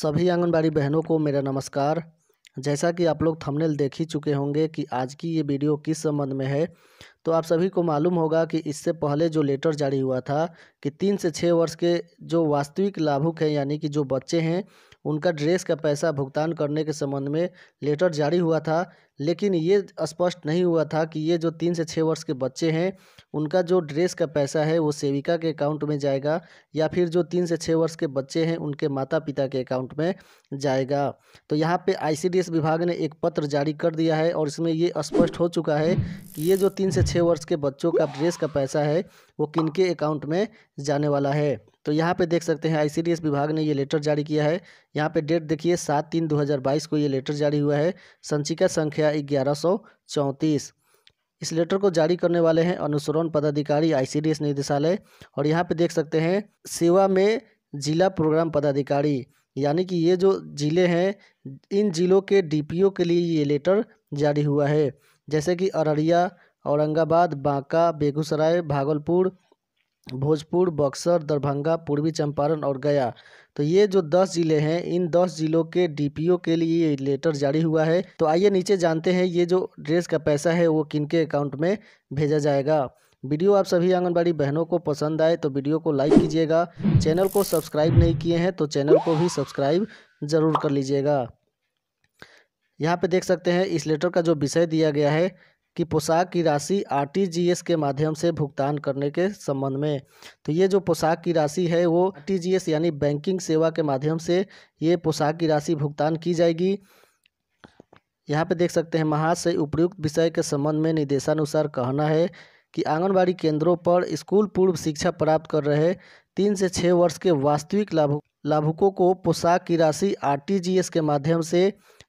सभी आंगनबाड़ी बहनों को मेरा नमस्कार जैसा कि आप लोग थंबनेल देख ही चुके होंगे कि आज की ये वीडियो किस संबंध में है तो आप सभी को मालूम होगा कि इससे पहले जो लेटर जारी हुआ था कि तीन से छः वर्ष के जो वास्तविक लाभुक हैं यानी कि जो बच्चे हैं उनका ड्रेस का पैसा भुगतान करने के संबंध में लेटर जारी हुआ था लेकिन ये स्पष्ट नहीं हुआ था कि ये जो तीन से छः वर्ष के बच्चे हैं उनका जो ड्रेस का पैसा है वो सेविका के अकाउंट में जाएगा या फिर जो तीन से छः वर्ष के बच्चे हैं उनके माता पिता के अकाउंट में जाएगा तो यहाँ पे आईसीडीएस विभाग ने एक पत्र जारी कर दिया है और इसमें ये स्पष्ट हो चुका है कि ये जो तीन से छः वर्ष के बच्चों का ड्रेस का पैसा है वो किन के अकाउंट में जाने वाला है तो यहाँ पे देख सकते हैं आई विभाग ने ये लेटर जारी किया है यहाँ पे डेट देखिए सात तीन 2022 को ये लेटर जारी हुआ है संचिका संख्या ग्यारह इस लेटर को जारी करने वाले हैं अनुसरण पदाधिकारी आईसीडीएस निदेशालय और यहाँ पर देख सकते हैं सेवा में जिला प्रोग्राम पदाधिकारी यानी कि ये जो ज़िले हैं इन ज़िलों के डीपीओ के लिए ये लेटर जारी हुआ है जैसे कि अररिया औरंगाबाद बांका बेगूसराय भागलपुर भोजपुर बक्सर दरभंगा पूर्वी चंपारण और गया तो ये जो दस ज़िले हैं इन दस ज़िलों के डीपीओ के लिए ये लेटर जारी हुआ है तो आइए नीचे जानते हैं ये जो ड्रेस का पैसा है वो किनके अकाउंट में भेजा जाएगा वीडियो आप सभी आंगनबाड़ी बहनों को पसंद आए तो वीडियो को लाइक कीजिएगा चैनल को सब्सक्राइब नहीं किए हैं तो चैनल को भी सब्सक्राइब ज़रूर कर लीजिएगा यहाँ पे देख सकते हैं इस लेटर का जो विषय दिया गया है कि पोशाक की राशि आरटीजीएस के माध्यम से भुगतान करने के संबंध में तो ये जो पोशाक की राशि है वो आरटीजीएस यानी बैंकिंग सेवा के माध्यम से ये पोशाक की राशि भुगतान की जाएगी यहाँ पे देख सकते हैं महाज से उपयुक्त विषय के संबंध में निदेशानुसार कहना है कि आंगनबाड़ी केंद्रों पर स्कूल पूर्व शिक्षा प्राप्त कर रहे तीन से छः वर्ष के वास्तविक लाभुक लाभुकों को पोशाक की राशि आरटीजीएस के माध्यम से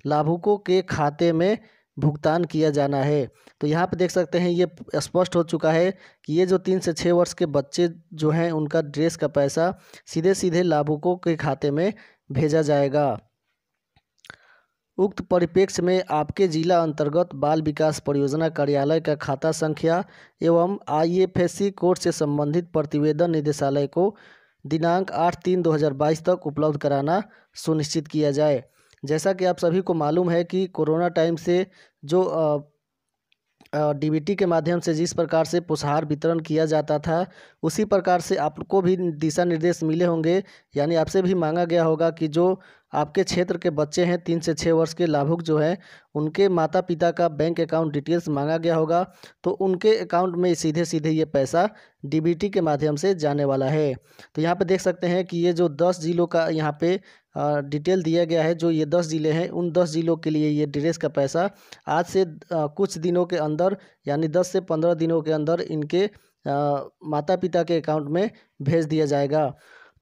लाभुकों के खाते में भुगतान किया जाना है तो यहाँ पे देख सकते हैं ये स्पष्ट हो चुका है कि ये जो तीन से छः वर्ष के बच्चे जो हैं उनका ड्रेस का पैसा सीधे सीधे लाभुकों के खाते में भेजा जाएगा उक्त परिप्रेक्ष्य में आपके जिला अंतर्गत बाल विकास परियोजना कार्यालय का खाता संख्या एवं आईएफएससी कोड से संबंधित प्रतिवेदन निदेशालय को दिनांक आठ तीन दो हज़ार बाईस तक उपलब्ध कराना सुनिश्चित किया जाए जैसा कि आप सभी को मालूम है कि कोरोना टाइम से जो डीबीटी के माध्यम से जिस प्रकार से पुषहार वितरण किया जाता था उसी प्रकार से आपको भी दिशा निर्देश मिले होंगे यानी आपसे भी मांगा गया होगा कि जो आपके क्षेत्र के बच्चे हैं तीन से छः वर्ष के लाभुक जो हैं उनके माता पिता का बैंक अकाउंट डिटेल्स मांगा गया होगा तो उनके अकाउंट में सीधे सीधे ये पैसा डीबीटी के माध्यम से जाने वाला है तो यहाँ पे देख सकते हैं कि ये जो दस जिलों का यहाँ पे डिटेल दिया गया है जो ये दस ज़िले हैं उन दस ज़िलों के लिए ये ड्रेस का पैसा आज से कुछ दिनों के अंदर यानी दस से पंद्रह दिनों के अंदर इनके माता पिता के अकाउंट में भेज दिया जाएगा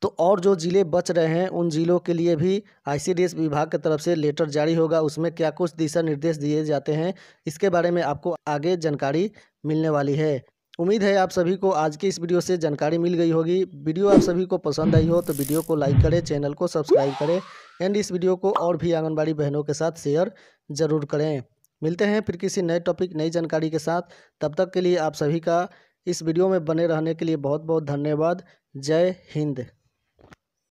तो और जो ज़िले बच रहे हैं उन ज़िलों के लिए भी आईसीडीएस विभाग की तरफ से लेटर जारी होगा उसमें क्या कुछ दिशा निर्देश दिए जाते हैं इसके बारे में आपको आगे जानकारी मिलने वाली है उम्मीद है आप सभी को आज की इस वीडियो से जानकारी मिल गई होगी वीडियो आप सभी को पसंद आई हो तो वीडियो को लाइक करें चैनल को सब्सक्राइब करें एंड इस वीडियो को और भी आंगनबाड़ी बहनों के साथ शेयर ज़रूर करें मिलते हैं फिर किसी नए टॉपिक नई जानकारी के साथ तब तक के लिए आप सभी का इस वीडियो में बने रहने के लिए बहुत बहुत धन्यवाद जय हिंद